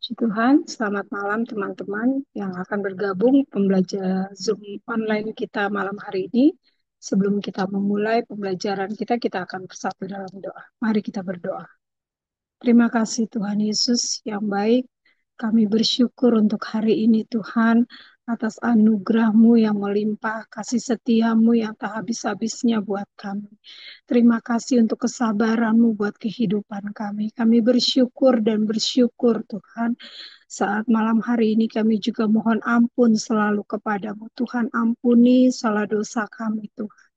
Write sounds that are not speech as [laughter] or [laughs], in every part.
Puji Tuhan, selamat malam teman-teman yang akan bergabung pembelajaran Zoom online kita malam hari ini. Sebelum kita memulai pembelajaran kita, kita akan bersatu dalam doa. Mari kita berdoa. Terima kasih Tuhan Yesus yang baik. Kami bersyukur untuk hari ini Tuhan, atas anugerahmu yang melimpah, kasih setiamu yang tak habis-habisnya buat kami. Terima kasih untuk kesabaranmu buat kehidupan kami. Kami bersyukur dan bersyukur Tuhan. Saat malam hari ini kami juga mohon ampun selalu kepadamu. Tuhan ampuni salah dosa kami Tuhan.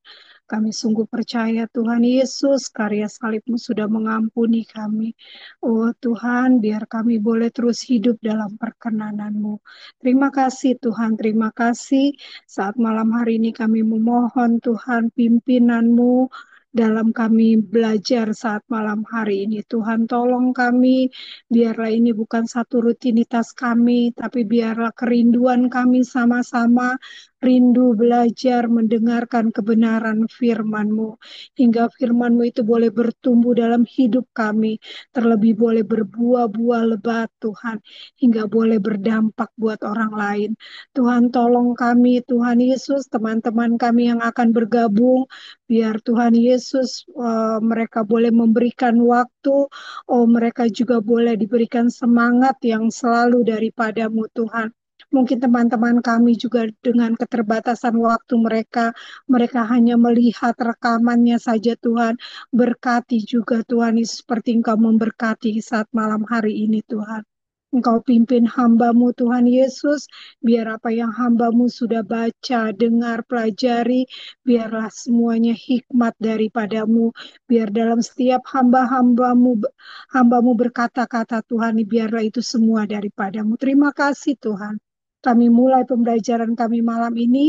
Kami sungguh percaya Tuhan Yesus karya salibmu sudah mengampuni kami. Oh Tuhan, biar kami boleh terus hidup dalam perkenananmu. Terima kasih Tuhan, terima kasih saat malam hari ini kami memohon Tuhan pimpinanmu dalam kami belajar saat malam hari ini. Tuhan tolong kami, biarlah ini bukan satu rutinitas kami, tapi biarlah kerinduan kami sama-sama rindu belajar mendengarkan kebenaran firman-Mu, hingga firman-Mu itu boleh bertumbuh dalam hidup kami, terlebih boleh berbuah-buah lebat Tuhan, hingga boleh berdampak buat orang lain. Tuhan tolong kami, Tuhan Yesus, teman-teman kami yang akan bergabung, biar Tuhan Yesus uh, mereka boleh memberikan waktu, oh mereka juga boleh diberikan semangat yang selalu daripadamu Tuhan mungkin teman-teman kami juga dengan keterbatasan waktu mereka, mereka hanya melihat rekamannya saja Tuhan. Berkati juga Tuhan Yesus seperti Engkau memberkati saat malam hari ini Tuhan. Engkau pimpin hambamu Tuhan Yesus, biar apa yang hambamu sudah baca, dengar, pelajari, biarlah semuanya hikmat daripadamu. Biar dalam setiap hamba-hambamu, hambamu berkata-kata Tuhan, biarlah itu semua daripadamu. Terima kasih Tuhan. Kami mulai pembelajaran kami malam ini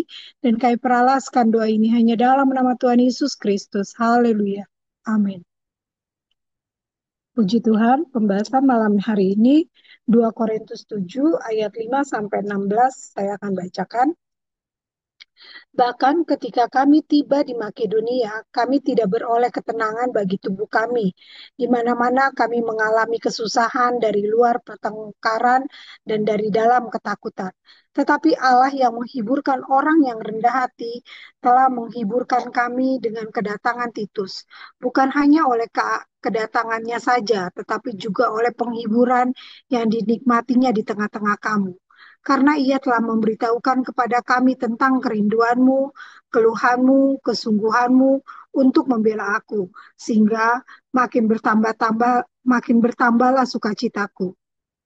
dan kami peralaskan doa ini hanya dalam nama Tuhan Yesus Kristus. Haleluya. Amin. Puji Tuhan, pembahasan malam hari ini 2 Korintus 7 ayat 5 sampai 16 saya akan bacakan. Bahkan ketika kami tiba di Makedonia, kami tidak beroleh ketenangan bagi tubuh kami. Di mana-mana kami mengalami kesusahan dari luar pertengkaran dan dari dalam ketakutan. Tetapi Allah yang menghiburkan orang yang rendah hati telah menghiburkan kami dengan kedatangan Titus. Bukan hanya oleh kedatangannya saja, tetapi juga oleh penghiburan yang dinikmatinya di tengah-tengah kamu karena ia telah memberitahukan kepada kami tentang kerinduanmu, keluhanmu, kesungguhanmu untuk membela aku, sehingga makin bertambah-tambah, makin bertambahlah sukacitaku.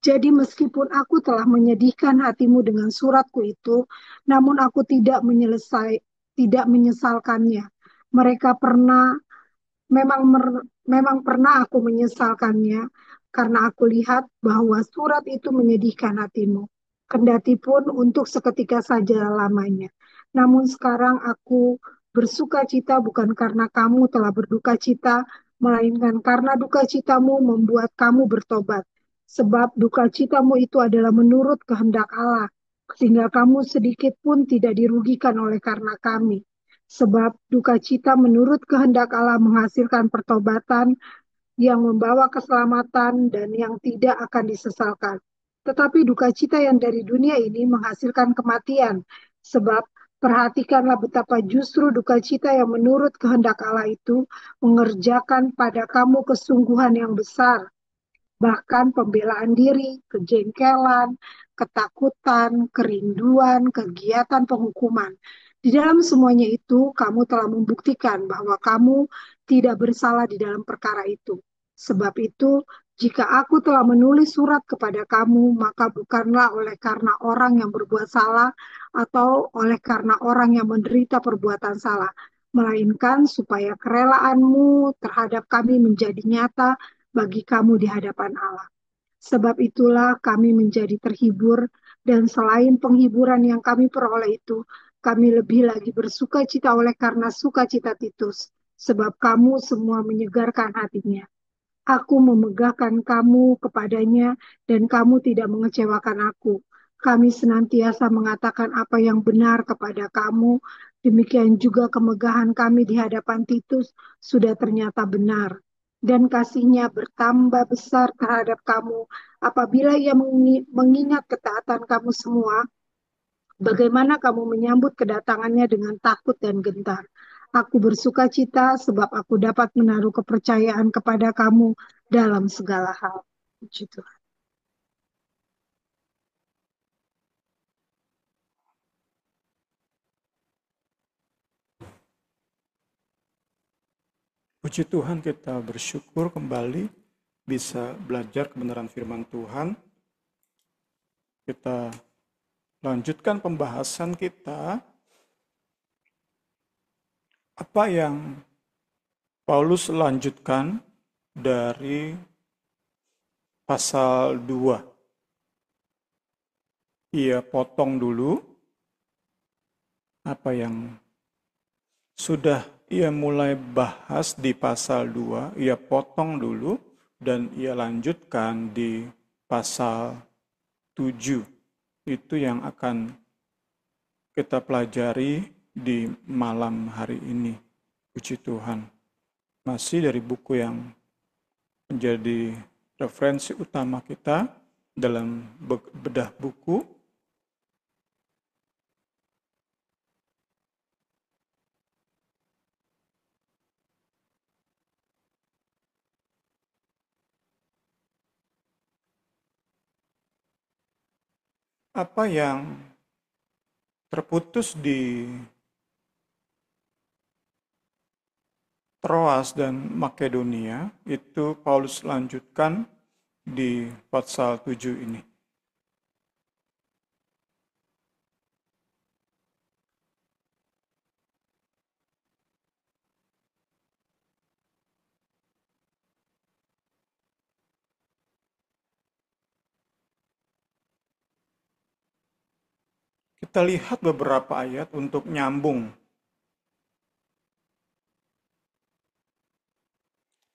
Jadi meskipun aku telah menyedihkan hatimu dengan suratku itu, namun aku tidak menyelesai, tidak menyesalkannya. Mereka pernah, memang mer, memang pernah aku menyesalkannya, karena aku lihat bahwa surat itu menyedihkan hatimu kendati pun untuk seketika saja lamanya. Namun sekarang aku bersuka cita bukan karena kamu telah berduka cita, melainkan karena duka citamu membuat kamu bertobat. Sebab duka citamu itu adalah menurut kehendak Allah, sehingga kamu sedikit pun tidak dirugikan oleh karena kami. Sebab duka cita menurut kehendak Allah menghasilkan pertobatan yang membawa keselamatan dan yang tidak akan disesalkan tetapi duka cita yang dari dunia ini menghasilkan kematian, sebab Perhatikanlah betapa justru duka cita yang menurut kehendak Allah itu mengerjakan pada kamu kesungguhan yang besar, bahkan pembelaan diri, kejengkelan, ketakutan, kerinduan, kegiatan penghukuman. Di dalam semuanya itu, kamu telah membuktikan bahwa kamu tidak bersalah di dalam perkara itu. Sebab itu, jika aku telah menulis surat kepada kamu, maka bukanlah oleh karena orang yang berbuat salah atau oleh karena orang yang menderita perbuatan salah, melainkan supaya kerelaanmu terhadap kami menjadi nyata bagi kamu di hadapan Allah. Sebab itulah kami menjadi terhibur, dan selain penghiburan yang kami peroleh itu, kami lebih lagi bersuka cita oleh karena sukacita Titus, sebab kamu semua menyegarkan hatinya Aku memegahkan kamu kepadanya, dan kamu tidak mengecewakan aku. Kami senantiasa mengatakan apa yang benar kepada kamu. Demikian juga kemegahan kami di hadapan Titus sudah ternyata benar. Dan kasihnya bertambah besar terhadap kamu apabila ia mengingat ketaatan kamu semua, bagaimana kamu menyambut kedatangannya dengan takut dan gentar Aku bersuka cita sebab aku dapat menaruh kepercayaan kepada kamu dalam segala hal. Puji Tuhan. Puji Tuhan kita bersyukur kembali bisa belajar kebenaran firman Tuhan. Kita lanjutkan pembahasan kita apa yang Paulus lanjutkan dari pasal 2. Ia potong dulu apa yang sudah ia mulai bahas di pasal 2, ia potong dulu dan ia lanjutkan di pasal 7. Itu yang akan kita pelajari di malam hari ini. Puji Tuhan. Masih dari buku yang menjadi referensi utama kita dalam bedah buku apa yang terputus di Troas dan Makedonia itu Paulus lanjutkan di pasal 7 ini. Kita lihat beberapa ayat untuk nyambung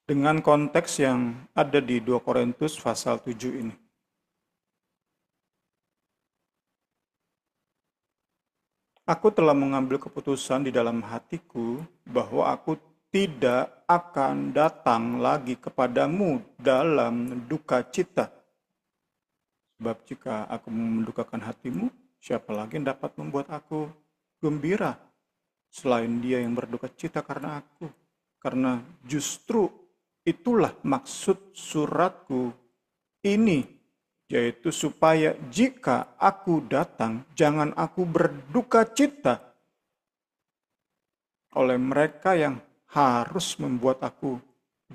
dengan konteks yang ada di 2 Korintus pasal 7 ini. Aku telah mengambil keputusan di dalam hatiku bahwa aku tidak akan datang lagi kepadamu dalam duka cita. Sebab jika aku mendukakan hatimu, siapa lagi yang dapat membuat aku gembira selain dia yang berduka cita karena aku? Karena justru Itulah maksud suratku ini, yaitu supaya jika aku datang, jangan aku berduka cita oleh mereka yang harus membuat aku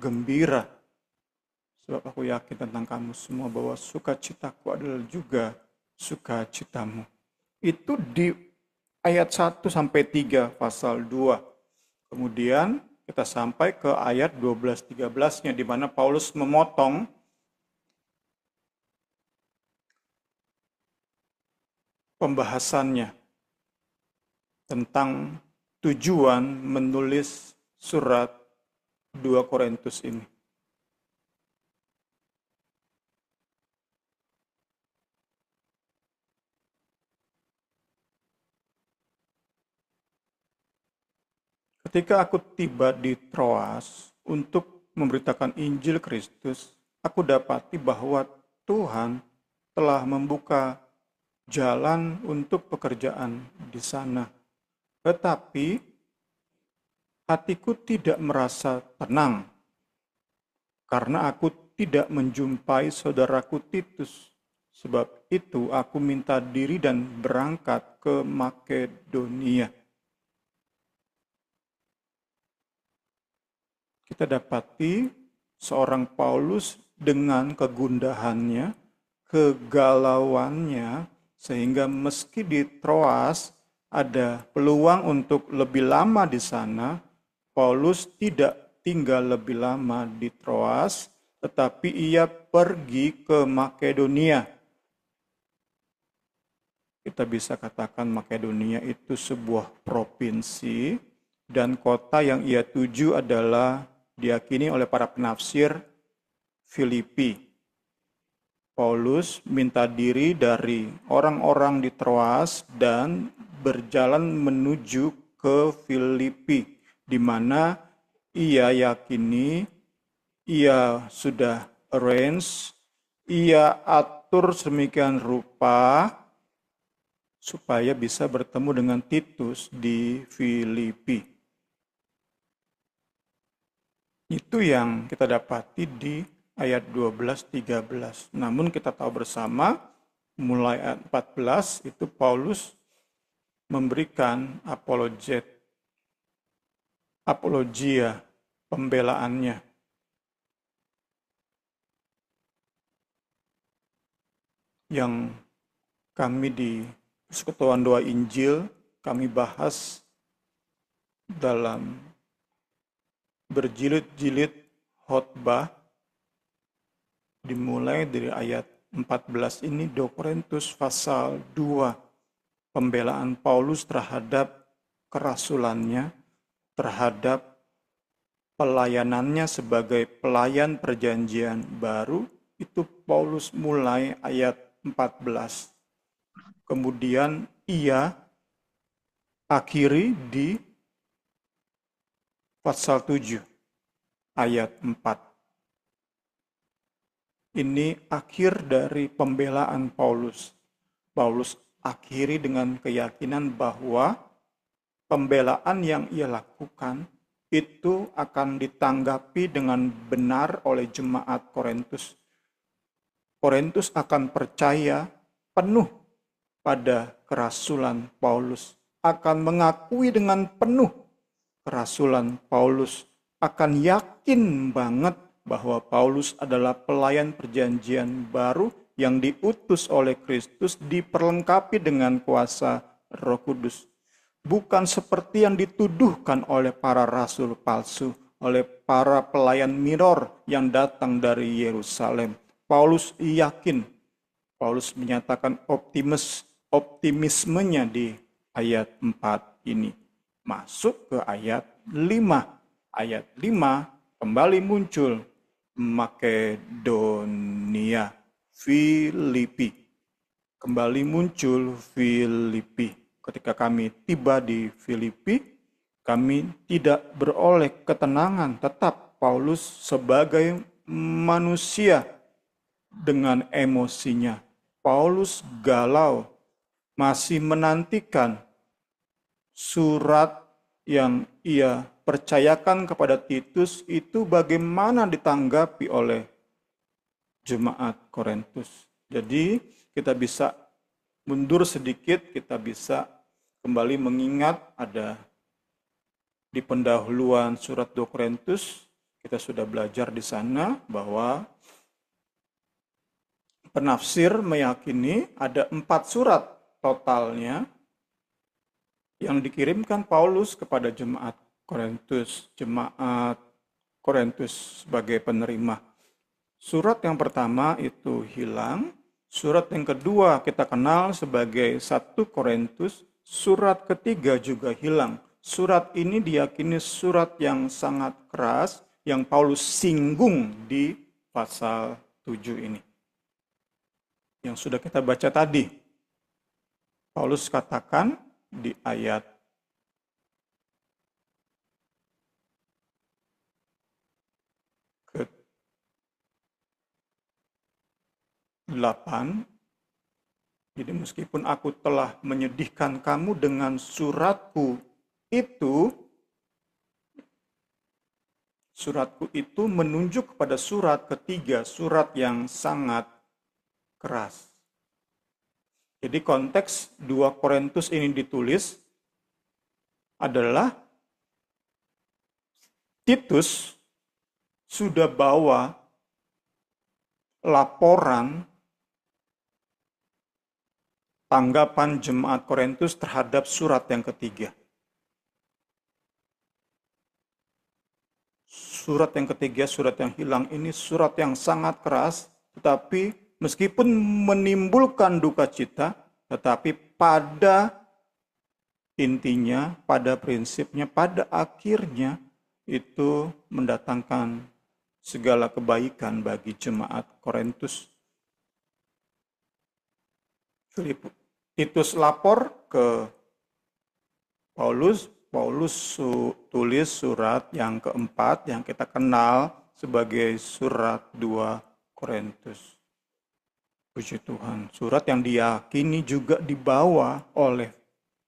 gembira. Sebab aku yakin tentang kamu semua bahwa sukacitaku adalah juga sukacitamu. Itu di ayat 1 sampai 3 pasal 2. Kemudian kita sampai ke ayat 12-13-nya di mana Paulus memotong pembahasannya tentang tujuan menulis surat 2 Korintus ini. Ketika aku tiba di Troas untuk memberitakan Injil Kristus, aku dapati bahwa Tuhan telah membuka jalan untuk pekerjaan di sana. Tetapi hatiku tidak merasa tenang karena aku tidak menjumpai saudaraku Titus. Sebab itu aku minta diri dan berangkat ke Makedonia. kita dapati seorang Paulus dengan kegundahannya, kegalauannya, sehingga meski di Troas ada peluang untuk lebih lama di sana, Paulus tidak tinggal lebih lama di Troas, tetapi ia pergi ke Makedonia. Kita bisa katakan Makedonia itu sebuah provinsi dan kota yang ia tuju adalah diakini oleh para penafsir Filipi. Paulus minta diri dari orang-orang di Troas dan berjalan menuju ke Filipi, di mana ia yakini ia sudah arrange, ia atur semikian rupa supaya bisa bertemu dengan Titus di Filipi. Itu yang kita dapati di ayat 12 13. Namun kita tahu bersama mulai ayat 14 itu Paulus memberikan apologet apologia pembelaannya. Yang kami di Persekutuan Doa Injil kami bahas dalam berjilid-jilid khotbah dimulai dari ayat 14 ini 2 Korintus pasal 2 pembelaan Paulus terhadap kerasulannya terhadap pelayanannya sebagai pelayan perjanjian baru itu Paulus mulai ayat 14 kemudian ia akhiri di pasal 7 ayat 4. Ini akhir dari pembelaan Paulus. Paulus akhiri dengan keyakinan bahwa pembelaan yang ia lakukan itu akan ditanggapi dengan benar oleh jemaat Korintus. Korintus akan percaya penuh pada kerasulan Paulus, akan mengakui dengan penuh kerasulan Paulus akan yakin banget bahwa Paulus adalah pelayan perjanjian baru yang diutus oleh Kristus diperlengkapi dengan kuasa Roh Kudus. Bukan seperti yang dituduhkan oleh para rasul palsu, oleh para pelayan miror yang datang dari Yerusalem. Paulus yakin. Paulus menyatakan optimis, optimismenya di ayat 4 ini masuk ke ayat 5. Ayat 5 kembali muncul Makedonia, Filipi. Kembali muncul Filipi. Ketika kami tiba di Filipi, kami tidak beroleh ketenangan, tetap Paulus sebagai manusia dengan emosinya. Paulus galau, masih menantikan surat yang ia percayakan kepada Titus itu bagaimana ditanggapi oleh jemaat Korintus. Jadi kita bisa mundur sedikit, kita bisa kembali mengingat ada di pendahuluan surat 2 Korintus kita sudah belajar di sana bahwa penafsir meyakini ada empat surat totalnya yang dikirimkan Paulus kepada jemaat Korintus, jemaat Korintus sebagai penerima. Surat yang pertama itu hilang, surat yang kedua kita kenal sebagai satu Korintus, surat ketiga juga hilang. Surat ini diyakini surat yang sangat keras yang Paulus singgung di pasal 7 ini. Yang sudah kita baca tadi. Paulus katakan di ayat 8. Jadi meskipun aku telah menyedihkan kamu dengan suratku itu, suratku itu menunjuk kepada surat ketiga, surat yang sangat keras. Jadi konteks dua Korintus ini ditulis adalah Titus sudah bawa laporan tanggapan jemaat Korintus terhadap surat yang ketiga. Surat yang ketiga, surat yang hilang ini surat yang sangat keras, tetapi meskipun menimbulkan duka cita, tetapi pada intinya, pada prinsipnya, pada akhirnya itu mendatangkan segala kebaikan bagi jemaat Korintus. Titus lapor ke Paulus, Paulus su tulis surat yang keempat yang kita kenal sebagai surat 2 Korintus. Puji Tuhan, surat yang diyakini juga dibawa oleh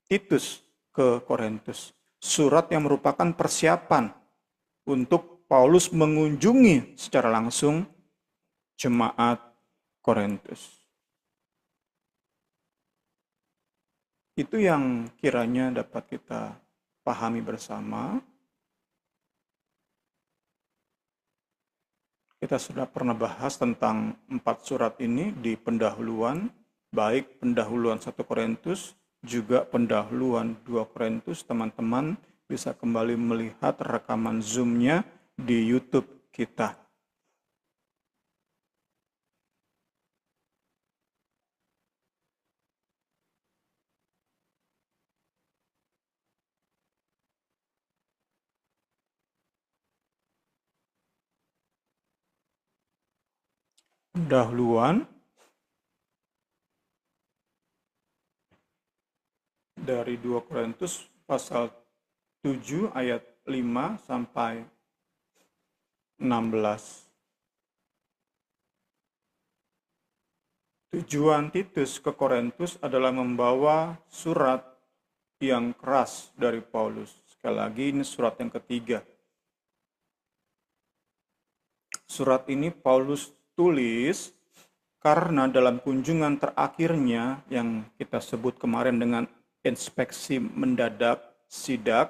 Titus ke Korintus. Surat yang merupakan persiapan untuk Paulus mengunjungi secara langsung jemaat Korintus. Itu yang kiranya dapat kita pahami bersama Kita sudah pernah bahas tentang empat surat ini di pendahuluan, baik pendahuluan 1 Korintus, juga pendahuluan 2 Korintus. Teman-teman bisa kembali melihat rekaman Zoom-nya di YouTube kita. pendahuluan dari 2 Korintus pasal 7 ayat 5 sampai 16. Tujuan Titus ke Korintus adalah membawa surat yang keras dari Paulus. Sekali lagi ini surat yang ketiga. Surat ini Paulus tulis karena dalam kunjungan terakhirnya yang kita sebut kemarin dengan inspeksi mendadak sidak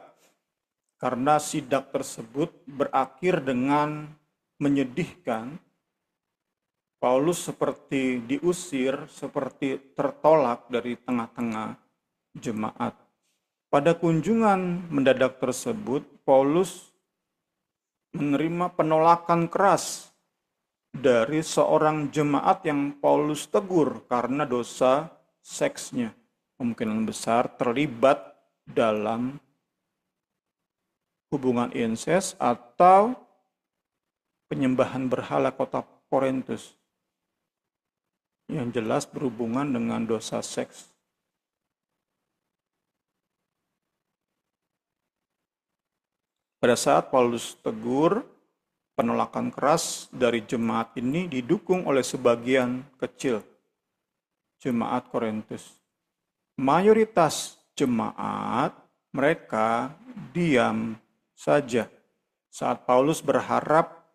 karena sidak tersebut berakhir dengan menyedihkan Paulus seperti diusir, seperti tertolak dari tengah-tengah jemaat. Pada kunjungan mendadak tersebut, Paulus menerima penolakan keras dari seorang jemaat yang Paulus tegur karena dosa seksnya. Kemungkinan besar terlibat dalam hubungan inses atau penyembahan berhala kota Korintus yang jelas berhubungan dengan dosa seks. Pada saat Paulus tegur, penolakan keras dari jemaat ini didukung oleh sebagian kecil jemaat Korintus. Mayoritas jemaat mereka diam saja saat Paulus berharap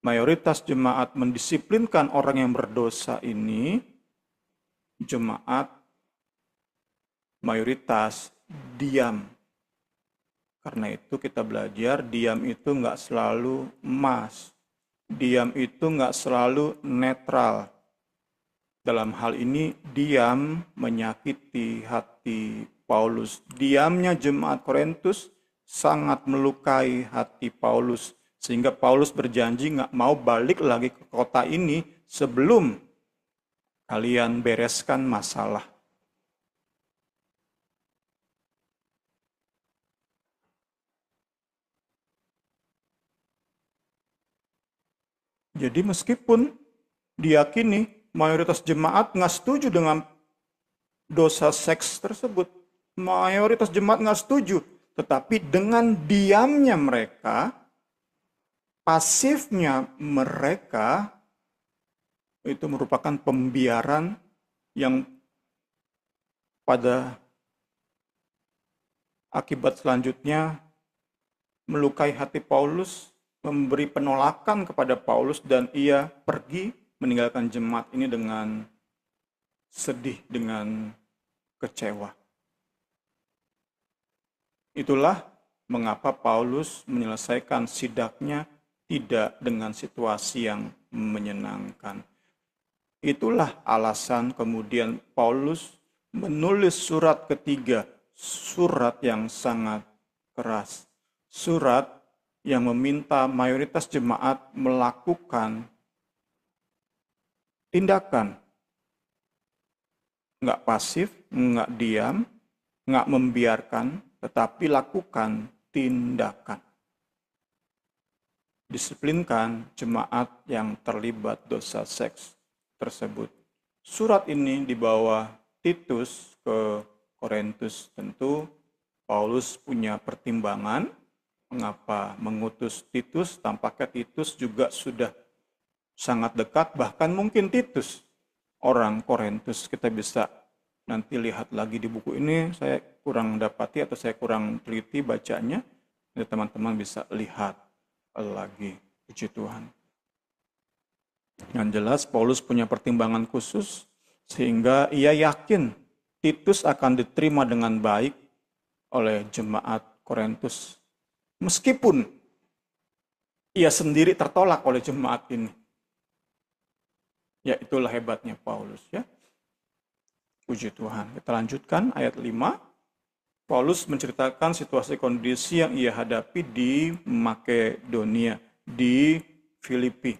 mayoritas jemaat mendisiplinkan orang yang berdosa ini, jemaat mayoritas diam karena itu kita belajar diam itu nggak selalu emas. Diam itu nggak selalu netral. Dalam hal ini diam menyakiti hati Paulus. Diamnya jemaat Korintus sangat melukai hati Paulus. Sehingga Paulus berjanji nggak mau balik lagi ke kota ini sebelum kalian bereskan masalah Jadi meskipun diyakini mayoritas jemaat nggak setuju dengan dosa seks tersebut, mayoritas jemaat nggak setuju, tetapi dengan diamnya mereka, pasifnya mereka itu merupakan pembiaran yang pada akibat selanjutnya melukai hati Paulus memberi penolakan kepada Paulus dan ia pergi meninggalkan jemaat ini dengan sedih, dengan kecewa. Itulah mengapa Paulus menyelesaikan sidaknya tidak dengan situasi yang menyenangkan. Itulah alasan kemudian Paulus menulis surat ketiga, surat yang sangat keras. Surat yang meminta mayoritas jemaat melakukan tindakan. Enggak pasif, enggak diam, enggak membiarkan, tetapi lakukan tindakan. Disiplinkan jemaat yang terlibat dosa seks tersebut. Surat ini dibawa Titus ke Korintus. Tentu Paulus punya pertimbangan mengapa mengutus Titus, tampaknya Titus juga sudah sangat dekat, bahkan mungkin Titus orang Korintus. Kita bisa nanti lihat lagi di buku ini, saya kurang dapati atau saya kurang teliti bacanya, jadi teman-teman bisa lihat lagi. Puji Tuhan. Yang jelas Paulus punya pertimbangan khusus sehingga ia yakin Titus akan diterima dengan baik oleh jemaat Korintus meskipun ia sendiri tertolak oleh jemaat ini. Ya itulah hebatnya Paulus ya. Puji Tuhan. Kita lanjutkan ayat 5. Paulus menceritakan situasi kondisi yang ia hadapi di Makedonia, di Filipi.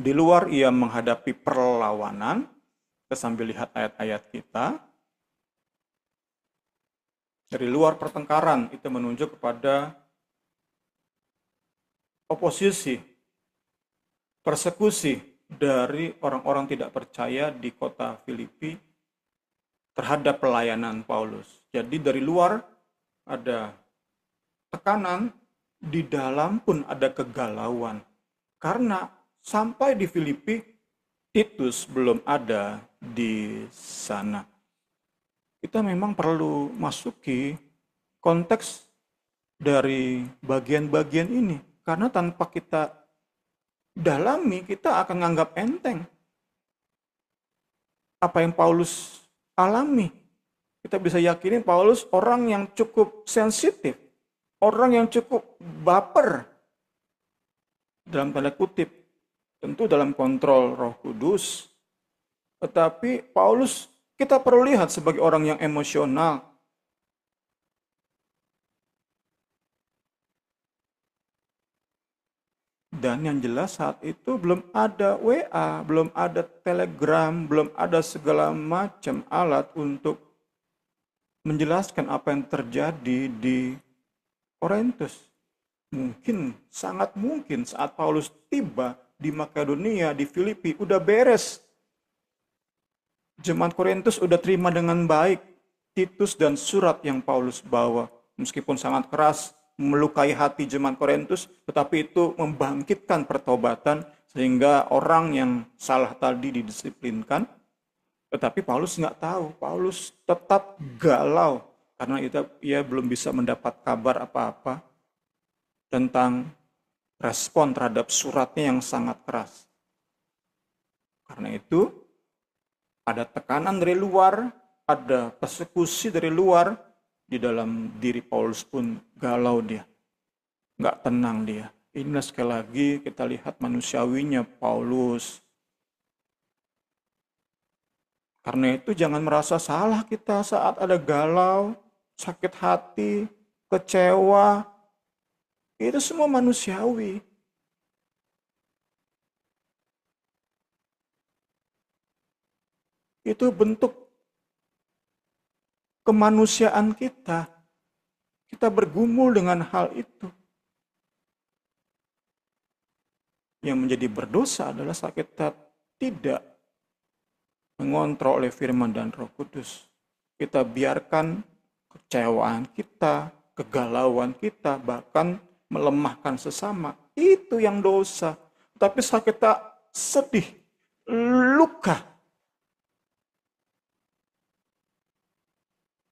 Di luar ia menghadapi perlawanan, kita sambil lihat ayat-ayat kita, dari luar pertengkaran itu menunjuk kepada oposisi, persekusi dari orang-orang tidak percaya di kota Filipi terhadap pelayanan Paulus. Jadi dari luar ada tekanan, di dalam pun ada kegalauan. Karena sampai di Filipi, Titus belum ada di sana kita memang perlu masuki konteks dari bagian-bagian ini. Karena tanpa kita dalami, kita akan menganggap enteng apa yang Paulus alami. Kita bisa yakini Paulus orang yang cukup sensitif, orang yang cukup baper dalam tanda kutip, tentu dalam kontrol Roh Kudus. Tetapi Paulus kita perlu lihat sebagai orang yang emosional. Dan yang jelas saat itu belum ada WA, belum ada telegram, belum ada segala macam alat untuk menjelaskan apa yang terjadi di Korintus. Mungkin, sangat mungkin saat Paulus tiba di Makedonia, di Filipi, udah beres Jemaat Korintus udah terima dengan baik Titus dan surat yang Paulus bawa. Meskipun sangat keras melukai hati jemaat Korintus, tetapi itu membangkitkan pertobatan sehingga orang yang salah tadi didisiplinkan. Tetapi Paulus nggak tahu, Paulus tetap galau karena itu ia belum bisa mendapat kabar apa-apa tentang respon terhadap suratnya yang sangat keras. Karena itu, ada tekanan dari luar, ada persekusi dari luar, di dalam diri Paulus pun galau dia. Nggak tenang dia. Inilah sekali lagi kita lihat manusiawinya Paulus. Karena itu jangan merasa salah kita saat ada galau, sakit hati, kecewa. Itu semua manusiawi. itu bentuk kemanusiaan kita. Kita bergumul dengan hal itu. Yang menjadi berdosa adalah saat kita tidak mengontrol oleh firman dan roh kudus. Kita biarkan kecewaan kita, kegalauan kita, bahkan melemahkan sesama. Itu yang dosa. Tapi saat kita sedih, luka,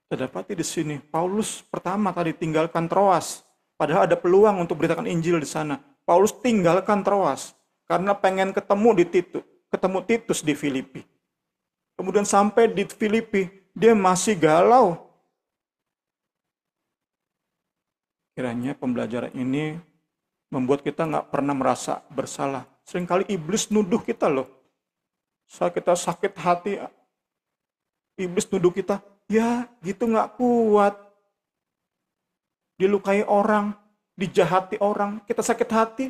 Terdapati di sini, Paulus pertama kali tinggalkan Troas. Padahal ada peluang untuk beritakan Injil di sana. Paulus tinggalkan Troas karena pengen ketemu di Titus, ketemu Titus di Filipi. Kemudian sampai di Filipi, dia masih galau. Kiranya pembelajaran ini membuat kita nggak pernah merasa bersalah. Seringkali iblis nuduh kita loh. Saat kita sakit hati, iblis nuduh kita, Ya, gitu nggak kuat. Dilukai orang, dijahati orang, kita sakit hati.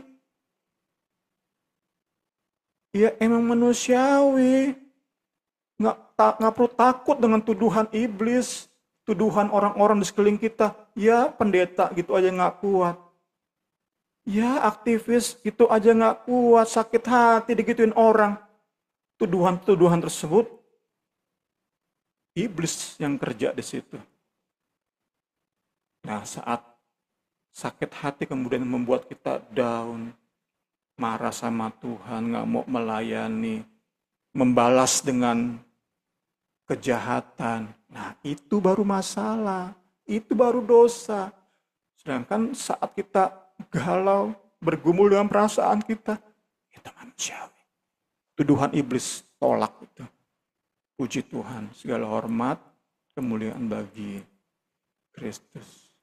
Ya emang manusiawi. Nggak, tak, nggak perlu takut dengan tuduhan iblis, tuduhan orang-orang di sekeliling kita. Ya pendeta gitu aja nggak kuat. Ya aktivis gitu aja nggak kuat, sakit hati digituin orang. Tuduhan-tuduhan tersebut Iblis yang kerja di situ. Nah, saat sakit hati kemudian membuat kita down, marah sama Tuhan, nggak mau melayani, membalas dengan kejahatan. Nah, itu baru masalah, itu baru dosa. Sedangkan saat kita galau, bergumul dengan perasaan kita, itu manusiawi. Tuduhan iblis tolak itu. Puji Tuhan, segala hormat, kemuliaan bagi Kristus.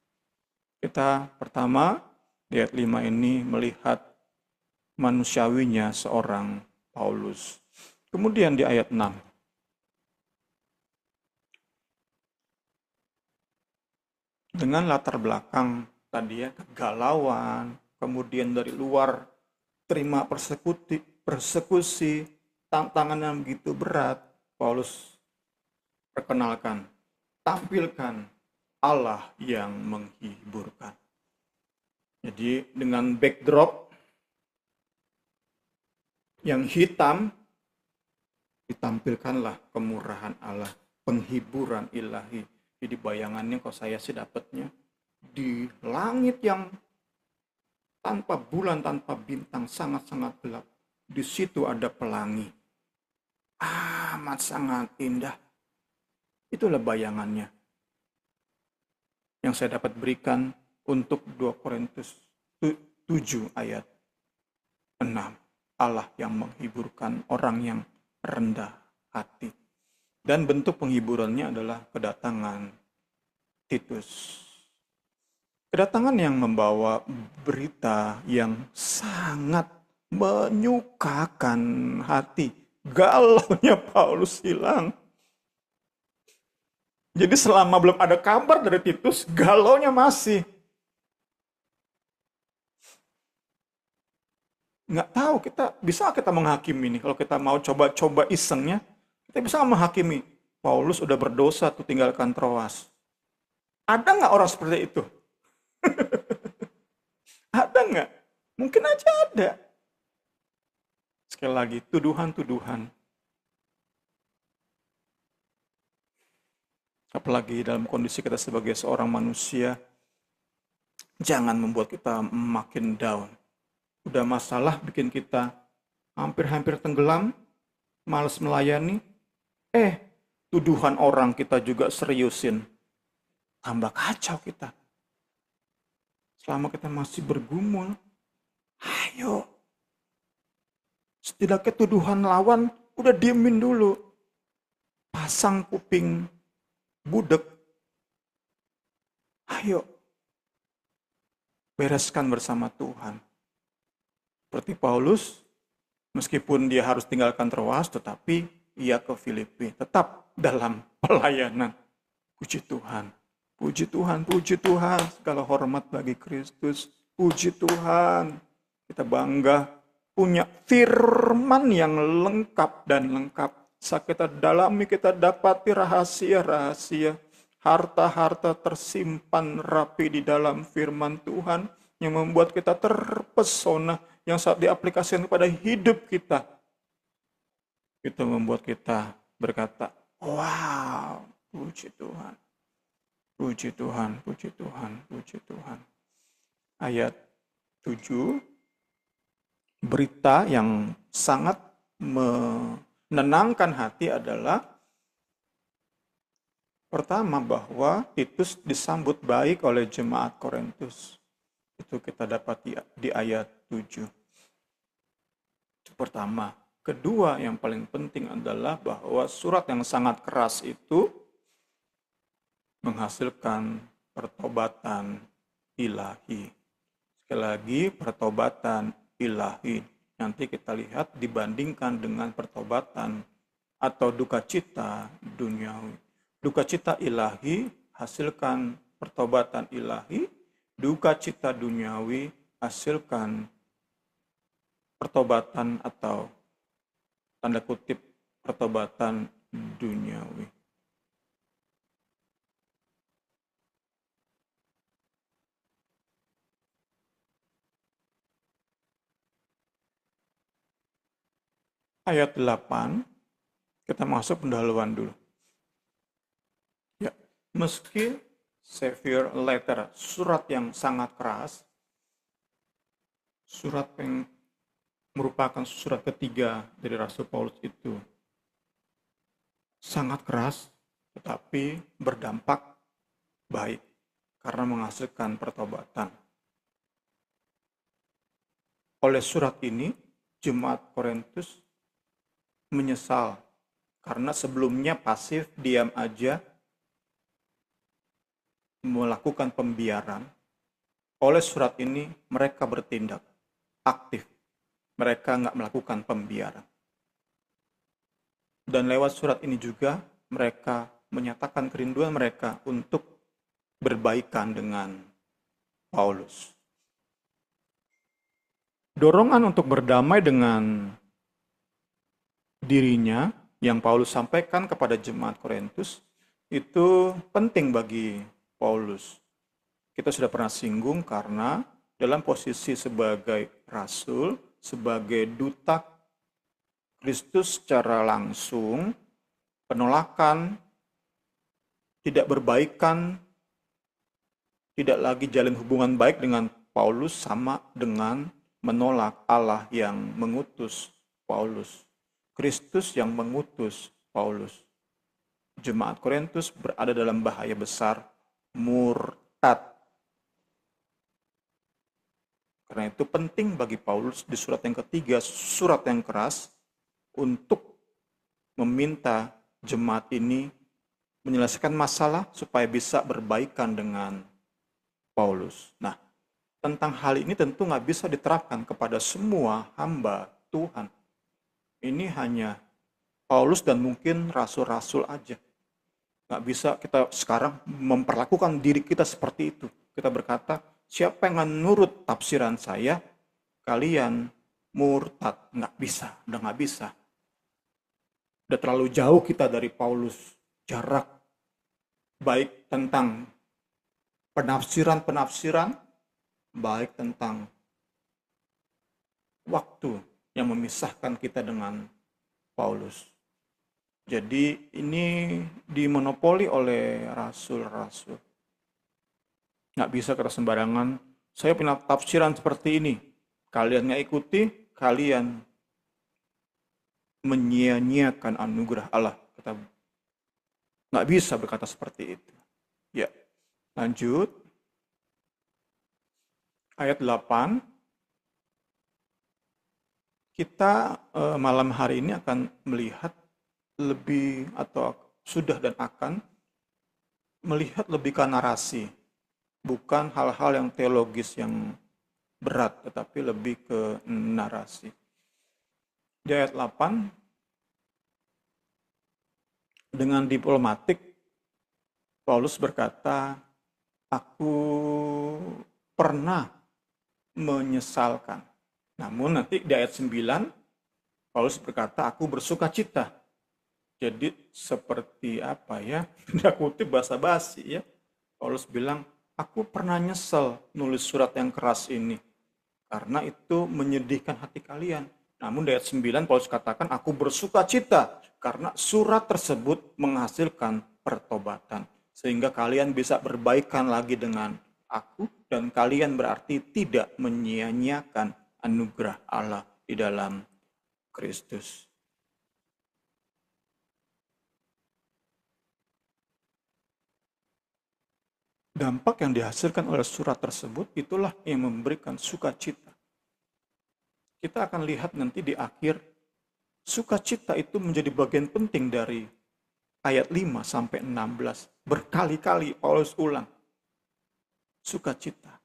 Kita pertama, di ayat 5 ini melihat manusiawinya seorang Paulus. Kemudian di ayat 6, dengan latar belakang tadi ya kegalauan, kemudian dari luar terima persekusi, persekusi tantangan yang begitu berat, Paulus perkenalkan, tampilkan Allah yang menghiburkan. Jadi dengan backdrop yang hitam, ditampilkanlah kemurahan Allah, penghiburan ilahi. Jadi bayangannya kok saya sih dapatnya di langit yang tanpa bulan, tanpa bintang, sangat-sangat gelap. Di situ ada pelangi amat sangat indah. Itulah bayangannya yang saya dapat berikan untuk 2 Korintus 7 ayat 6. Allah yang menghiburkan orang yang rendah hati. Dan bentuk penghiburannya adalah kedatangan Titus. Kedatangan yang membawa berita yang sangat menyukakan hati galaunya Paulus hilang. Jadi selama belum ada kabar dari Titus, galaunya masih. Nggak tahu kita, bisa kita menghakimi ini. Kalau kita mau coba-coba isengnya, kita bisa menghakimi. Paulus udah berdosa tuh tinggalkan Troas. Ada nggak orang seperti itu? [laughs] ada nggak? Mungkin aja ada. Sekali lagi, tuduhan-tuduhan. Apalagi dalam kondisi kita sebagai seorang manusia, jangan membuat kita makin down. Udah masalah bikin kita hampir-hampir tenggelam, males melayani, eh tuduhan orang kita juga seriusin. Tambah kacau kita. Selama kita masih bergumul, ayo setidaknya tuduhan lawan udah diemin dulu. Pasang kuping budek. Ayo, bereskan bersama Tuhan. Seperti Paulus, meskipun dia harus tinggalkan Troas, tetapi ia ke Filipi. Tetap dalam pelayanan. Puji Tuhan. Puji Tuhan, puji Tuhan. Segala hormat bagi Kristus. Puji Tuhan. Kita bangga punya firman yang lengkap dan lengkap. Saat kita dalami, kita dapati rahasia-rahasia. Harta-harta tersimpan rapi di dalam firman Tuhan yang membuat kita terpesona yang saat diaplikasikan kepada hidup kita. Itu membuat kita berkata, wow, puji Tuhan. Puji Tuhan, puji Tuhan, puji Tuhan. Ayat 7 berita yang sangat menenangkan hati adalah pertama bahwa Titus disambut baik oleh jemaat Korintus. Itu kita dapat di, di ayat 7. Itu pertama. Kedua yang paling penting adalah bahwa surat yang sangat keras itu menghasilkan pertobatan ilahi. Sekali lagi, pertobatan ilahi. Nanti kita lihat dibandingkan dengan pertobatan atau duka cita duniawi. Duka cita ilahi hasilkan pertobatan ilahi, duka cita duniawi hasilkan pertobatan atau tanda kutip pertobatan duniawi. ayat 8, kita masuk pendahuluan dulu. Ya, meski severe Letter, surat yang sangat keras, surat yang merupakan surat ketiga dari Rasul Paulus itu, sangat keras tetapi berdampak baik karena menghasilkan pertobatan. Oleh surat ini, Jemaat Korintus menyesal karena sebelumnya pasif diam aja melakukan pembiaran oleh surat ini mereka bertindak aktif mereka nggak melakukan pembiaran dan lewat surat ini juga mereka menyatakan kerinduan mereka untuk berbaikan dengan Paulus dorongan untuk berdamai dengan dirinya yang Paulus sampaikan kepada jemaat Korintus itu penting bagi Paulus. Kita sudah pernah singgung karena dalam posisi sebagai rasul, sebagai duta Kristus secara langsung, penolakan, tidak berbaikan, tidak lagi jalin hubungan baik dengan Paulus sama dengan menolak Allah yang mengutus Paulus. Kristus yang mengutus Paulus. Jemaat Korintus berada dalam bahaya besar murtad. Karena itu penting bagi Paulus di surat yang ketiga, surat yang keras, untuk meminta jemaat ini menyelesaikan masalah supaya bisa berbaikan dengan Paulus. Nah, tentang hal ini tentu nggak bisa diterapkan kepada semua hamba Tuhan ini hanya Paulus dan mungkin rasul-rasul aja. Nggak bisa kita sekarang memperlakukan diri kita seperti itu. Kita berkata, siapa yang menurut tafsiran saya, kalian murtad. Nggak bisa, udah nggak bisa. Udah terlalu jauh kita dari Paulus. Jarak baik tentang penafsiran-penafsiran, baik tentang waktu yang memisahkan kita dengan Paulus. Jadi ini dimonopoli oleh rasul-rasul. Nggak bisa kata sembarangan. Saya punya tafsiran seperti ini. Kalian nggak ikuti, kalian menyia-nyiakan anugerah Allah. Kata nggak bisa berkata seperti itu. Ya, lanjut. Ayat 8 kita uh, malam hari ini akan melihat lebih atau sudah dan akan melihat lebih ke narasi, bukan hal-hal yang teologis yang berat, tetapi lebih ke narasi. Di ayat 8, dengan diplomatik, Paulus berkata, aku pernah menyesalkan. Namun nanti di ayat 9 Paulus berkata, "Aku bersuka cita." Jadi seperti apa ya? [laughs] Tidak kutip bahasa basi ya. Paulus bilang, "Aku pernah nyesel nulis surat yang keras ini karena itu menyedihkan hati kalian." Namun di ayat 9 Paulus katakan, "Aku bersuka cita karena surat tersebut menghasilkan pertobatan." Sehingga kalian bisa berbaikan lagi dengan aku dan kalian berarti tidak menyia-nyiakan anugerah Allah di dalam Kristus. Dampak yang dihasilkan oleh surat tersebut itulah yang memberikan sukacita. Kita akan lihat nanti di akhir, sukacita itu menjadi bagian penting dari ayat 5 sampai 16. Berkali-kali Paulus ulang. Sukacita,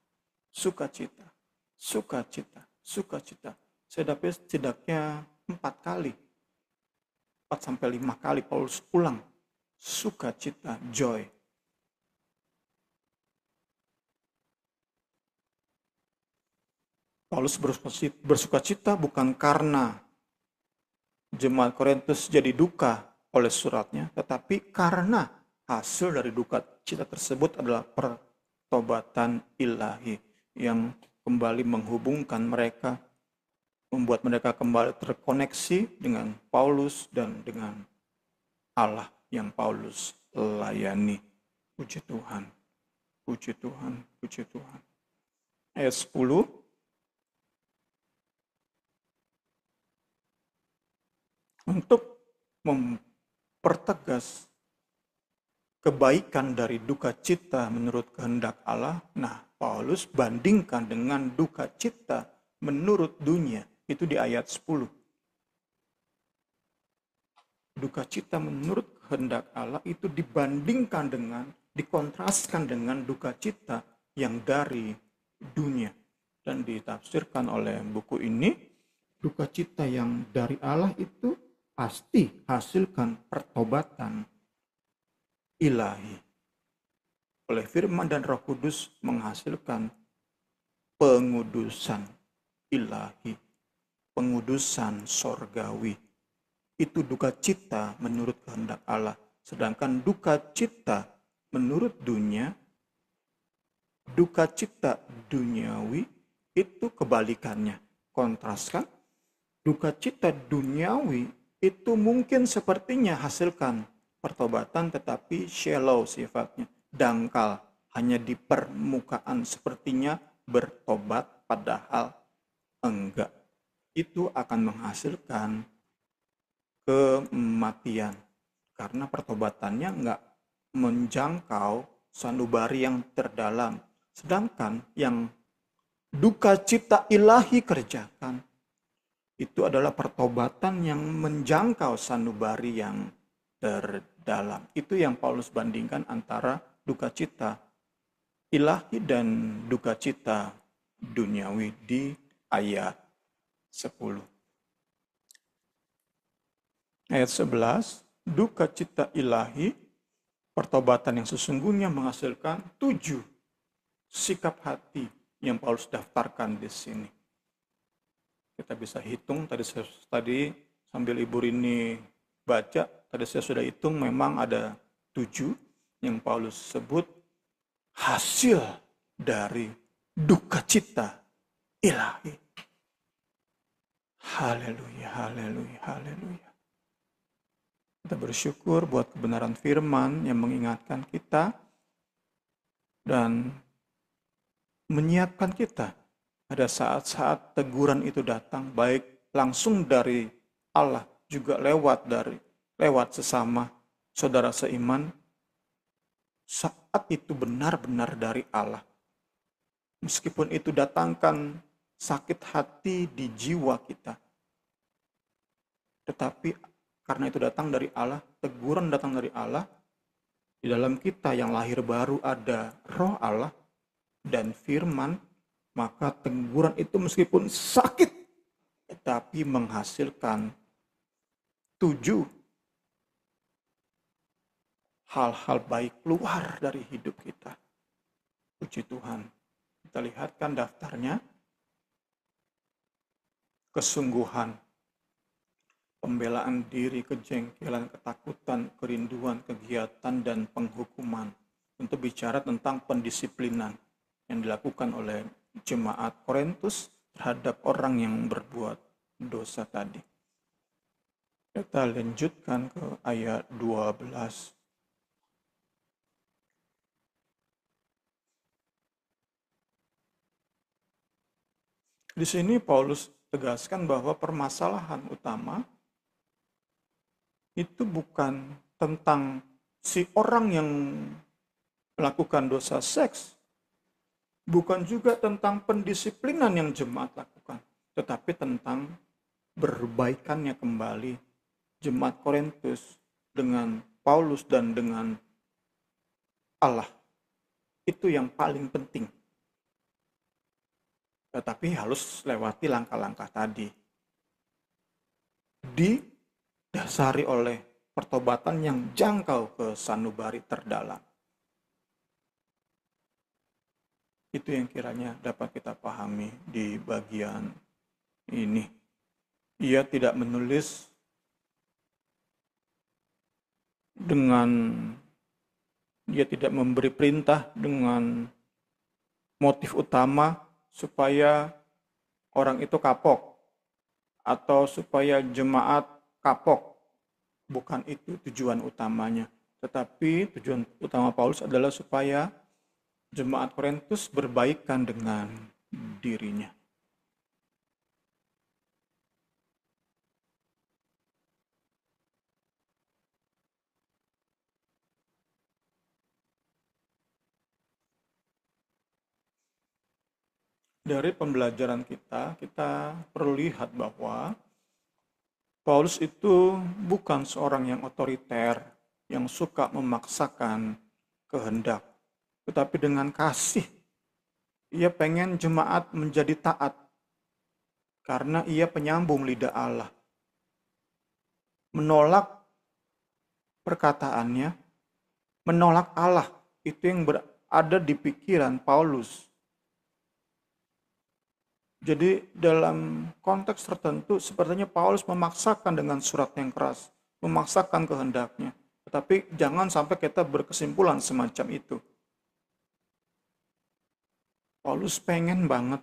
sukacita, sukacita sukacita. Saya dapat setidaknya empat kali, empat sampai lima kali Paulus ulang sukacita, joy. Paulus bersukacita bukan karena jemaat Korintus jadi duka oleh suratnya, tetapi karena hasil dari duka cita tersebut adalah pertobatan ilahi yang kembali menghubungkan mereka, membuat mereka kembali terkoneksi dengan Paulus dan dengan Allah yang Paulus layani. Puji Tuhan, puji Tuhan, puji Tuhan. Ayat 10, untuk mempertegas kebaikan dari duka cita menurut kehendak Allah. Nah, Paulus bandingkan dengan duka cita menurut dunia. Itu di ayat 10. Duka cita menurut kehendak Allah itu dibandingkan dengan, dikontraskan dengan duka cita yang dari dunia. Dan ditafsirkan oleh buku ini, duka cita yang dari Allah itu pasti hasilkan pertobatan ilahi oleh firman dan roh kudus menghasilkan pengudusan ilahi, pengudusan sorgawi. Itu duka cita menurut kehendak Allah. Sedangkan duka cita menurut dunia, duka cita duniawi itu kebalikannya. Kontraskan, duka cita duniawi itu mungkin sepertinya hasilkan pertobatan tetapi shallow sifatnya dangkal, hanya di permukaan sepertinya bertobat padahal enggak. Itu akan menghasilkan kematian karena pertobatannya enggak menjangkau sanubari yang terdalam. Sedangkan yang duka cipta ilahi kerjakan itu adalah pertobatan yang menjangkau sanubari yang terdalam. Itu yang Paulus bandingkan antara duka cita ilahi dan duka cita duniawi di ayat 10. Ayat 11, duka cita ilahi, pertobatan yang sesungguhnya menghasilkan tujuh sikap hati yang Paulus daftarkan di sini. Kita bisa hitung tadi tadi sambil ibu ini baca, tadi saya sudah hitung memang ada tujuh yang Paulus sebut hasil dari duka cita ilahi. Haleluya, haleluya, haleluya. Kita bersyukur buat kebenaran firman yang mengingatkan kita dan menyiapkan kita ada saat-saat teguran itu datang baik langsung dari Allah juga lewat dari lewat sesama saudara seiman saat itu benar-benar dari Allah. Meskipun itu datangkan sakit hati di jiwa kita. Tetapi karena itu datang dari Allah, teguran datang dari Allah, di dalam kita yang lahir baru ada roh Allah dan firman, maka teguran itu meskipun sakit, tetapi menghasilkan tujuh hal-hal baik keluar dari hidup kita. Puji Tuhan. Kita lihatkan daftarnya. Kesungguhan, pembelaan diri, kejengkelan, ketakutan, kerinduan, kegiatan, dan penghukuman. Untuk bicara tentang pendisiplinan yang dilakukan oleh jemaat Korintus terhadap orang yang berbuat dosa tadi. Kita lanjutkan ke ayat 12. Di sini Paulus tegaskan bahwa permasalahan utama itu bukan tentang si orang yang melakukan dosa seks, bukan juga tentang pendisiplinan yang jemaat lakukan, tetapi tentang berbaikannya kembali jemaat Korintus dengan Paulus dan dengan Allah. Itu yang paling penting tetapi harus lewati langkah-langkah tadi. Didasari oleh pertobatan yang jangkau ke sanubari terdalam. Itu yang kiranya dapat kita pahami di bagian ini. Ia tidak menulis dengan dia tidak memberi perintah dengan motif utama supaya orang itu kapok atau supaya jemaat kapok. Bukan itu tujuan utamanya. Tetapi tujuan utama Paulus adalah supaya jemaat Korintus berbaikan dengan dirinya. dari pembelajaran kita, kita perlu lihat bahwa Paulus itu bukan seorang yang otoriter, yang suka memaksakan kehendak, tetapi dengan kasih. Ia pengen jemaat menjadi taat, karena ia penyambung lidah Allah. Menolak perkataannya, menolak Allah, itu yang berada di pikiran Paulus jadi dalam konteks tertentu sepertinya Paulus memaksakan dengan surat yang keras, memaksakan kehendaknya. Tetapi jangan sampai kita berkesimpulan semacam itu. Paulus pengen banget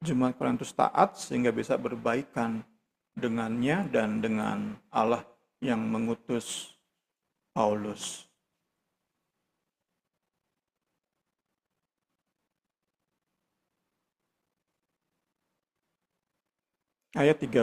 jemaat Korintus taat sehingga bisa berbaikan dengannya dan dengan Allah yang mengutus Paulus. ayat 13.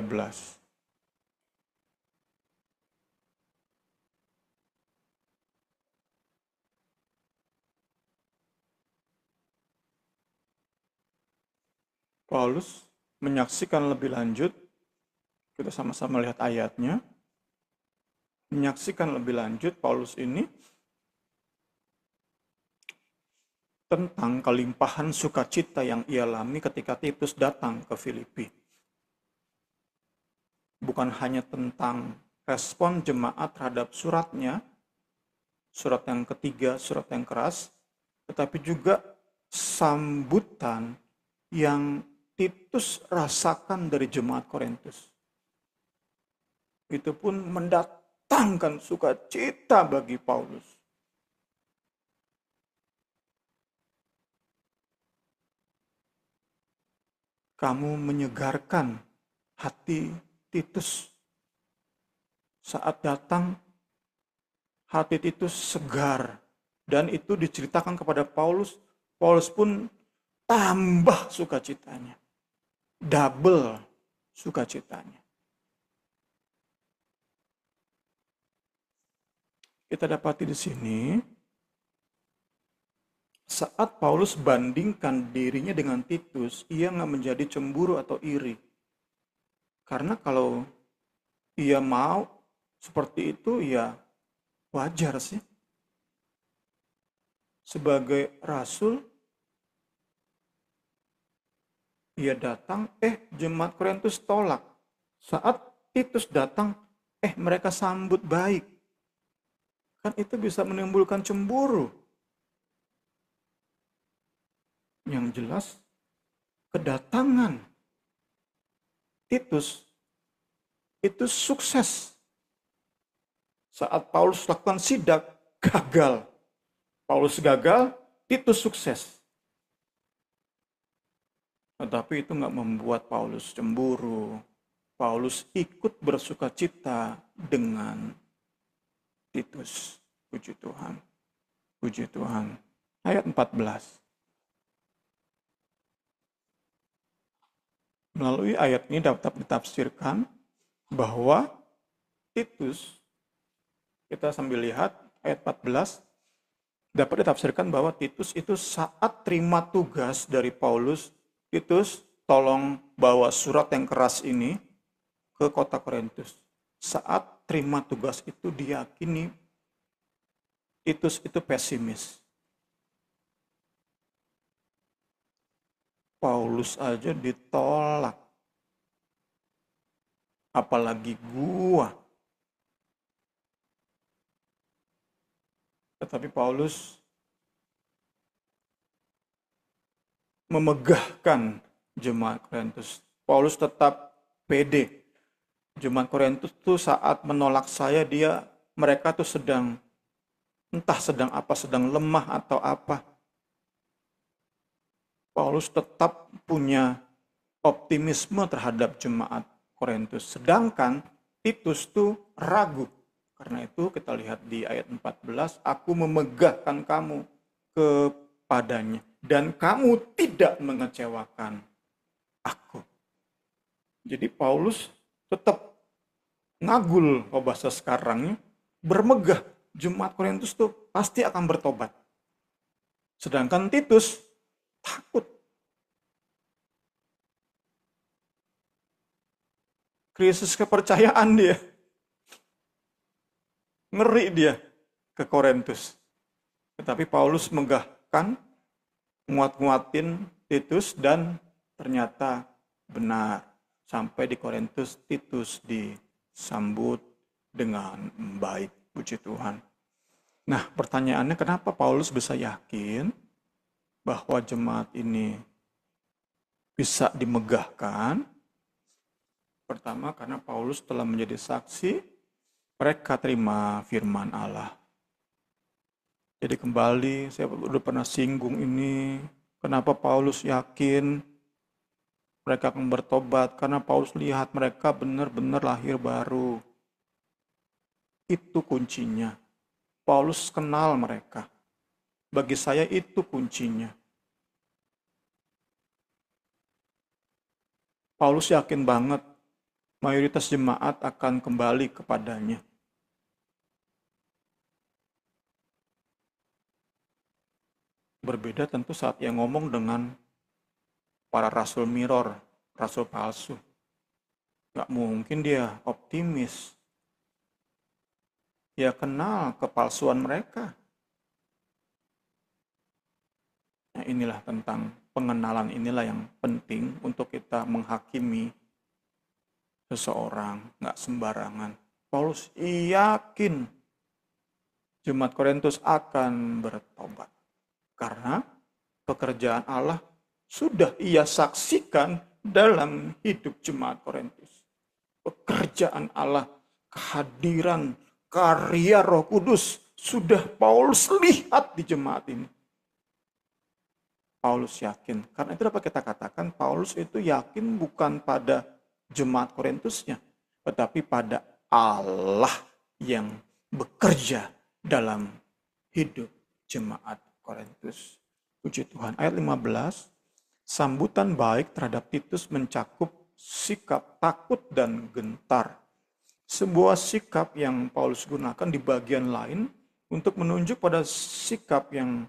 Paulus menyaksikan lebih lanjut, kita sama-sama lihat ayatnya. Menyaksikan lebih lanjut, Paulus ini tentang kelimpahan sukacita yang ia alami ketika Titus datang ke Filipi bukan hanya tentang respon jemaat terhadap suratnya, surat yang ketiga, surat yang keras, tetapi juga sambutan yang Titus rasakan dari jemaat Korintus. Itu pun mendatangkan sukacita bagi Paulus. Kamu menyegarkan hati Titus. Saat datang, hati Titus segar. Dan itu diceritakan kepada Paulus. Paulus pun tambah sukacitanya. Double sukacitanya. Kita dapati di sini, saat Paulus bandingkan dirinya dengan Titus, ia nggak menjadi cemburu atau iri. Karena kalau ia mau seperti itu, ya wajar sih. Sebagai rasul, ia datang, eh jemaat Korintus tolak. Saat Titus datang, eh mereka sambut baik. Kan itu bisa menimbulkan cemburu. Yang jelas, kedatangan Titus itu sukses. Saat Paulus lakukan sidak, gagal. Paulus gagal, Titus sukses. Tetapi itu nggak membuat Paulus cemburu. Paulus ikut bersuka cita dengan Titus. Puji Tuhan. Puji Tuhan. Ayat 14. Melalui ayat ini dapat ditafsirkan bahwa Titus, kita sambil lihat ayat 14, dapat ditafsirkan bahwa Titus itu saat terima tugas dari Paulus, Titus tolong bawa surat yang keras ini ke kota Korintus. Saat terima tugas itu diyakini Titus itu pesimis. Paulus aja ditolak. Apalagi gua. Tetapi Paulus memegahkan jemaat Korintus. Paulus tetap pede. Jemaat Korintus tuh saat menolak saya dia mereka tuh sedang entah sedang apa, sedang lemah atau apa. Paulus tetap punya optimisme terhadap jemaat Korintus. Sedangkan Titus tuh ragu. Karena itu kita lihat di ayat 14, aku memegahkan kamu kepadanya dan kamu tidak mengecewakan aku. Jadi Paulus tetap ngagul kalau bahasa sekarangnya bermegah jemaat Korintus tuh pasti akan bertobat. Sedangkan Titus takut. Krisis kepercayaan dia. Ngeri dia ke Korintus. Tetapi Paulus menggahkan, nguat-nguatin Titus dan ternyata benar. Sampai di Korintus, Titus disambut dengan baik. Puji Tuhan. Nah, pertanyaannya kenapa Paulus bisa yakin bahwa jemaat ini bisa dimegahkan? Pertama, karena Paulus telah menjadi saksi, mereka terima firman Allah. Jadi kembali, saya sudah pernah singgung ini, kenapa Paulus yakin mereka akan bertobat, karena Paulus lihat mereka benar-benar lahir baru. Itu kuncinya. Paulus kenal mereka. Bagi saya itu kuncinya. Paulus yakin banget mayoritas jemaat akan kembali kepadanya. Berbeda tentu saat ia ngomong dengan para rasul mirror, rasul palsu. Gak mungkin dia optimis. Dia kenal kepalsuan mereka. Nah inilah tentang pengenalan inilah yang penting untuk kita menghakimi seseorang, nggak sembarangan. Paulus yakin jemaat Korintus akan bertobat. Karena pekerjaan Allah sudah ia saksikan dalam hidup jemaat Korintus. Pekerjaan Allah, kehadiran karya Roh Kudus sudah Paulus lihat di jemaat ini. Paulus yakin. Karena itu dapat kita katakan Paulus itu yakin bukan pada jemaat Korintusnya, tetapi pada Allah yang bekerja dalam hidup jemaat Korintus. Puji Tuhan. Ayat 15, sambutan baik terhadap Titus mencakup sikap takut dan gentar. Sebuah sikap yang Paulus gunakan di bagian lain untuk menunjuk pada sikap yang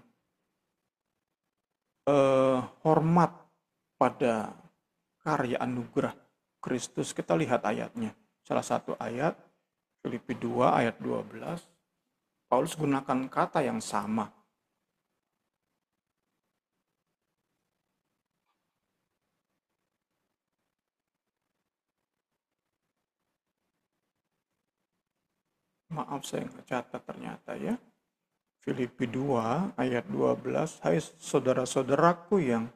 eh, hormat pada karya anugerah Kristus. Kita lihat ayatnya. Salah satu ayat Filipi 2 ayat 12 Paulus gunakan kata yang sama. Maaf saya nggak catat ternyata ya. Filipi 2 ayat 12, Hai saudara-saudaraku yang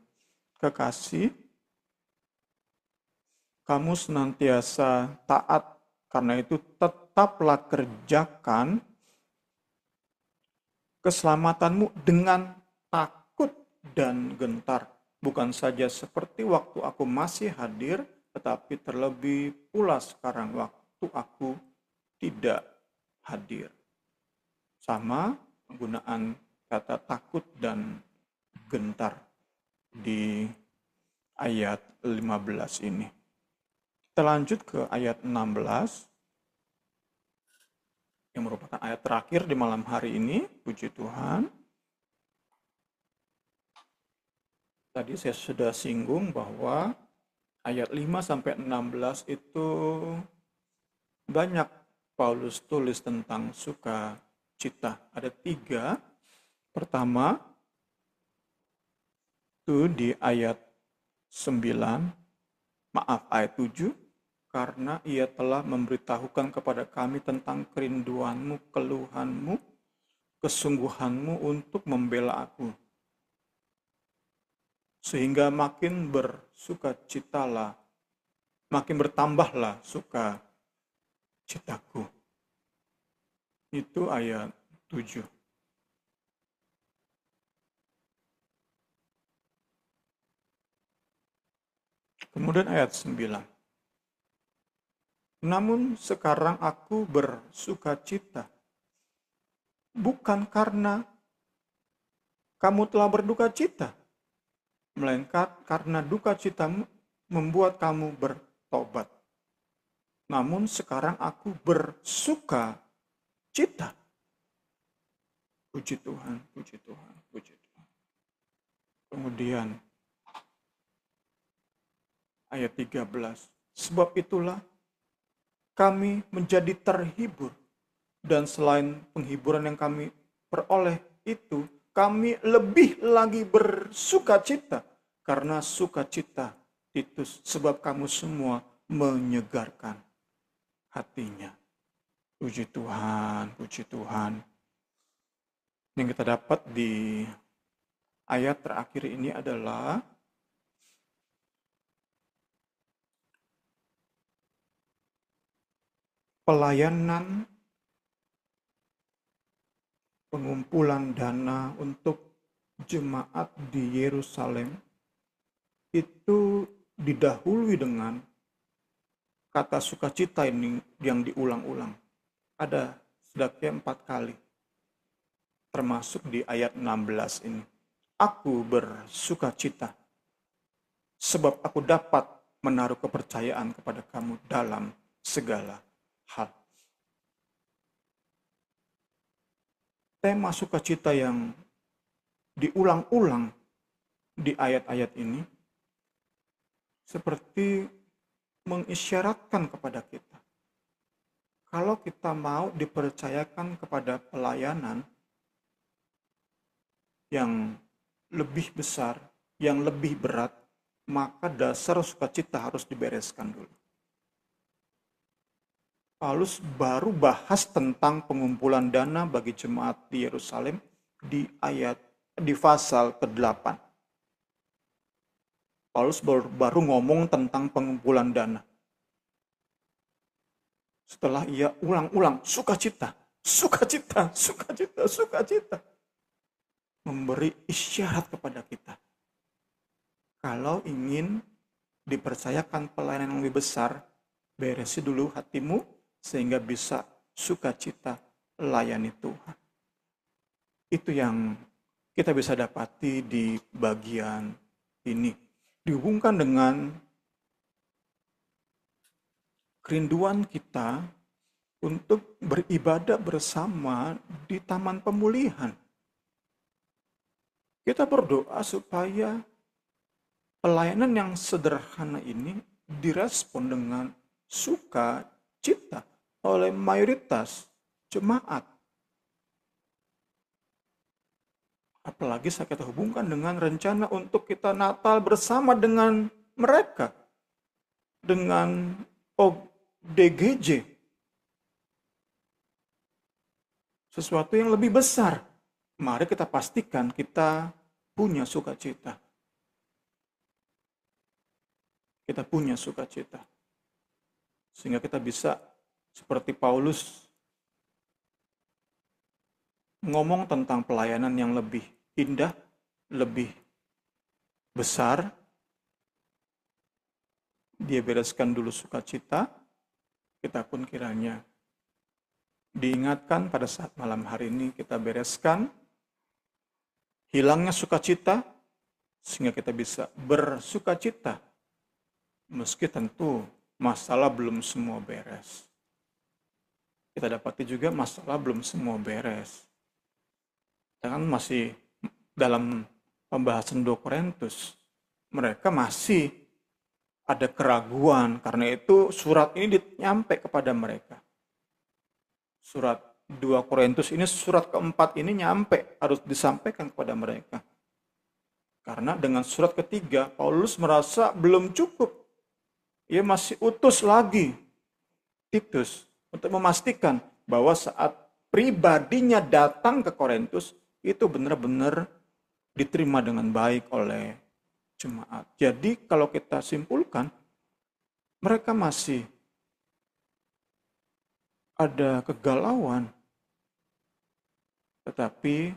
kekasih, kamu senantiasa taat, karena itu tetaplah kerjakan keselamatanmu dengan takut dan gentar. Bukan saja seperti waktu aku masih hadir, tetapi terlebih pula sekarang waktu aku tidak hadir. Sama penggunaan kata takut dan gentar di ayat 15 ini. Kita lanjut ke ayat 16 yang merupakan ayat terakhir di malam hari ini. Puji Tuhan. Tadi saya sudah singgung bahwa ayat 5 sampai 16 itu banyak Paulus tulis tentang suka cita. Ada tiga. Pertama, itu di ayat 9, maaf, ayat 7, karena ia telah memberitahukan kepada kami tentang kerinduanmu, keluhanmu, kesungguhanmu untuk membela aku. Sehingga makin bersuka citalah, makin bertambahlah suka citaku itu ayat 7. Kemudian ayat 9. Namun sekarang aku bersuka cita. Bukan karena kamu telah berduka cita, melainkan karena duka cita membuat kamu bertobat. Namun sekarang aku bersuka cipta. Puji Tuhan, puji Tuhan, puji Tuhan. Kemudian ayat 13. Sebab itulah kami menjadi terhibur dan selain penghiburan yang kami peroleh itu, kami lebih lagi bersuka cita karena sukacita Titus sebab kamu semua menyegarkan hatinya. Puji Tuhan, puji Tuhan. Yang kita dapat di ayat terakhir ini adalah pelayanan pengumpulan dana untuk jemaat di Yerusalem itu didahului dengan kata sukacita ini yang diulang-ulang ada setidaknya empat kali. Termasuk di ayat 16 ini. Aku bersuka cita, sebab aku dapat menaruh kepercayaan kepada kamu dalam segala hal. Tema sukacita yang diulang-ulang di ayat-ayat ini seperti mengisyaratkan kepada kita kalau kita mau dipercayakan kepada pelayanan yang lebih besar, yang lebih berat, maka dasar sukacita harus dibereskan dulu. Paulus baru bahas tentang pengumpulan dana bagi jemaat di Yerusalem di ayat di pasal ke-8. Paulus baru, baru ngomong tentang pengumpulan dana setelah ia ulang-ulang, sukacita, sukacita, sukacita, sukacita. Memberi isyarat kepada kita. Kalau ingin dipercayakan pelayanan yang lebih besar, beresi dulu hatimu sehingga bisa sukacita layani Tuhan. Itu yang kita bisa dapati di bagian ini. Dihubungkan dengan kerinduan kita untuk beribadah bersama di taman pemulihan. Kita berdoa supaya pelayanan yang sederhana ini direspon dengan suka cita oleh mayoritas jemaat. Apalagi saya kita hubungkan dengan rencana untuk kita Natal bersama dengan mereka. Dengan DGJ. Sesuatu yang lebih besar. Mari kita pastikan kita punya sukacita. Kita punya sukacita. Sehingga kita bisa seperti Paulus ngomong tentang pelayanan yang lebih indah, lebih besar. Dia bereskan dulu sukacita, kita pun kiranya diingatkan pada saat malam hari ini kita bereskan hilangnya sukacita sehingga kita bisa bersukacita meski tentu masalah belum semua beres. Kita dapati juga masalah belum semua beres. Kita kan masih dalam pembahasan Dokorentus, Mereka masih ada keraguan. Karena itu surat ini nyampe kepada mereka. Surat 2 Korintus ini surat keempat ini nyampe harus disampaikan kepada mereka. Karena dengan surat ketiga Paulus merasa belum cukup. Ia masih utus lagi Titus untuk memastikan bahwa saat pribadinya datang ke Korintus itu benar-benar diterima dengan baik oleh jemaat. Jadi kalau kita simpulkan, mereka masih ada kegalauan. Tetapi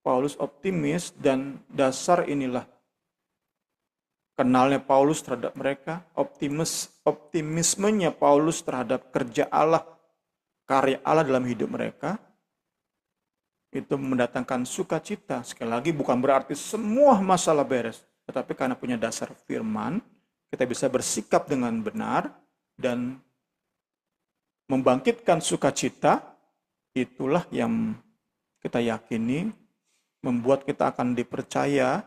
Paulus optimis dan dasar inilah kenalnya Paulus terhadap mereka, optimis, optimismenya Paulus terhadap kerja Allah, karya Allah dalam hidup mereka, itu mendatangkan sukacita. Sekali lagi bukan berarti semua masalah beres tetapi karena punya dasar firman, kita bisa bersikap dengan benar dan membangkitkan sukacita. Itulah yang kita yakini membuat kita akan dipercaya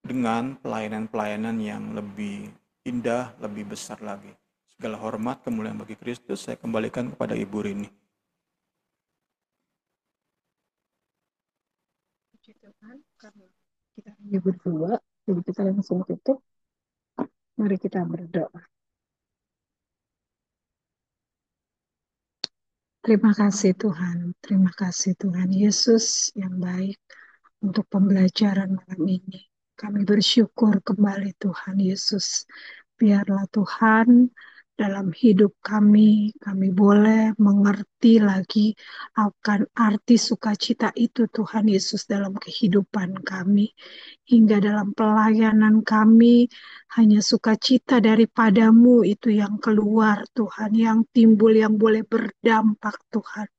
dengan pelayanan-pelayanan yang lebih indah, lebih besar lagi. Segala hormat kemuliaan bagi Kristus saya kembalikan kepada Ibu Rini. kita hanya berdua, jadi kita langsung tutup. Mari kita berdoa. Terima kasih Tuhan, terima kasih Tuhan Yesus yang baik untuk pembelajaran malam ini. Kami bersyukur kembali Tuhan Yesus. Biarlah Tuhan dalam hidup kami. Kami boleh mengerti lagi akan arti sukacita itu Tuhan Yesus dalam kehidupan kami. Hingga dalam pelayanan kami, hanya sukacita daripadamu itu yang keluar Tuhan, yang timbul, yang boleh berdampak Tuhan.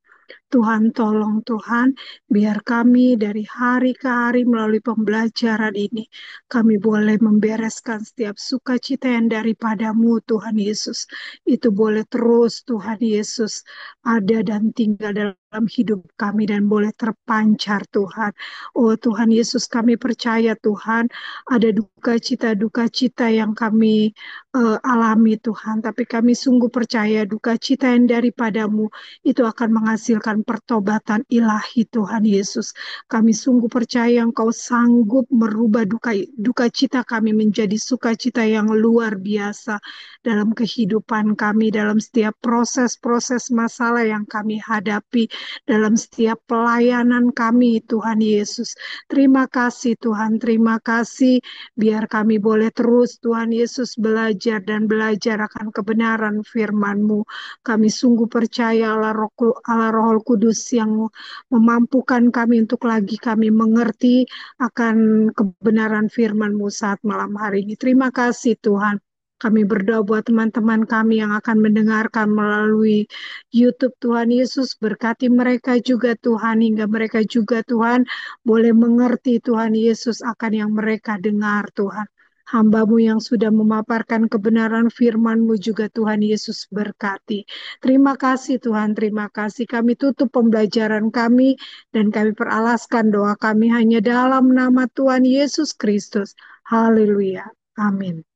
Tuhan tolong Tuhan, biar kami dari hari ke hari melalui pembelajaran ini, kami boleh membereskan setiap sukacita yang daripadamu Tuhan Yesus. Itu boleh terus Tuhan Yesus ada dan tinggal dalam hidup kami dan boleh terpancar Tuhan. Oh Tuhan Yesus kami percaya Tuhan ada duka cita duka cita yang kami uh, alami Tuhan, tapi kami sungguh percaya duka cita yang daripadamu itu akan menghasilkan pertobatan ilahi Tuhan Yesus. Kami sungguh percaya Engkau sanggup merubah duka, duka cita kami menjadi sukacita yang luar biasa dalam kehidupan kami, dalam setiap proses-proses masalah yang kami hadapi, dalam setiap pelayanan kami Tuhan Yesus. Terima kasih Tuhan, terima kasih biar kami boleh terus Tuhan Yesus belajar dan belajar akan kebenaran firman-Mu. Kami sungguh percaya Allah Roh, Allah Kudus yang memampukan kami untuk lagi kami mengerti akan kebenaran firman-Mu saat malam hari ini. Terima kasih Tuhan. Kami berdoa buat teman-teman kami yang akan mendengarkan melalui YouTube Tuhan Yesus. Berkati mereka juga Tuhan hingga mereka juga Tuhan boleh mengerti Tuhan Yesus akan yang mereka dengar Tuhan. Hambamu yang sudah memaparkan kebenaran FirmanMu juga Tuhan Yesus berkati. Terima kasih Tuhan, terima kasih. Kami tutup pembelajaran kami dan kami peralaskan doa kami hanya dalam nama Tuhan Yesus Kristus. Haleluya. Amin.